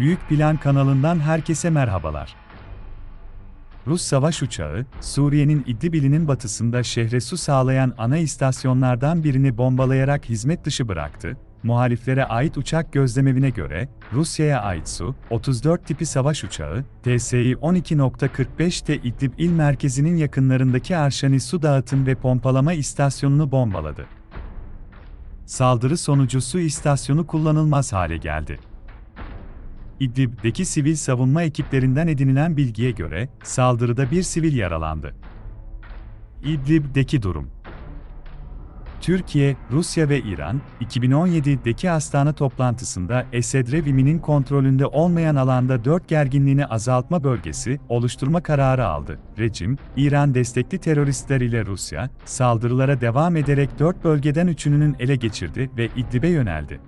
Büyük Plan kanalından herkese merhabalar. Rus savaş uçağı, Suriye'nin İdlibili'nin batısında şehre su sağlayan ana istasyonlardan birini bombalayarak hizmet dışı bıraktı. Muhaliflere ait uçak gözlemevine göre, Rusya'ya ait Su-34 tipi savaş uçağı, TSI 12.45'te İdlib il merkezinin yakınlarındaki Arşani su dağıtım ve pompalama istasyonunu bombaladı. Saldırı sonucu su istasyonu kullanılmaz hale geldi. İdlib'deki sivil savunma ekiplerinden edinilen bilgiye göre saldırıda bir sivil yaralandı. İdlib'deki durum Türkiye, Rusya ve İran, 2017'deki Astana toplantısında Esed reviminin kontrolünde olmayan alanda dört gerginliğini azaltma bölgesi oluşturma kararı aldı. Rejim, İran destekli teröristler ile Rusya, saldırılara devam ederek dört bölgeden üçününün ele geçirdi ve İdlib'e yöneldi.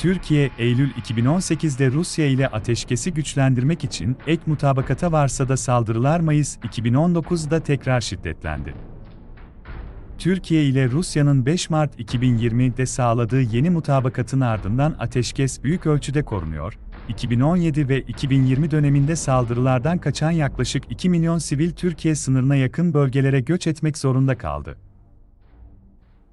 Türkiye, Eylül 2018'de Rusya ile ateşkesi güçlendirmek için ek mutabakata varsa da saldırılar Mayıs 2019'da tekrar şiddetlendi. Türkiye ile Rusya'nın 5 Mart 2020'de sağladığı yeni mutabakatın ardından ateşkes büyük ölçüde korunuyor. 2017 ve 2020 döneminde saldırılardan kaçan yaklaşık 2 milyon sivil Türkiye sınırına yakın bölgelere göç etmek zorunda kaldı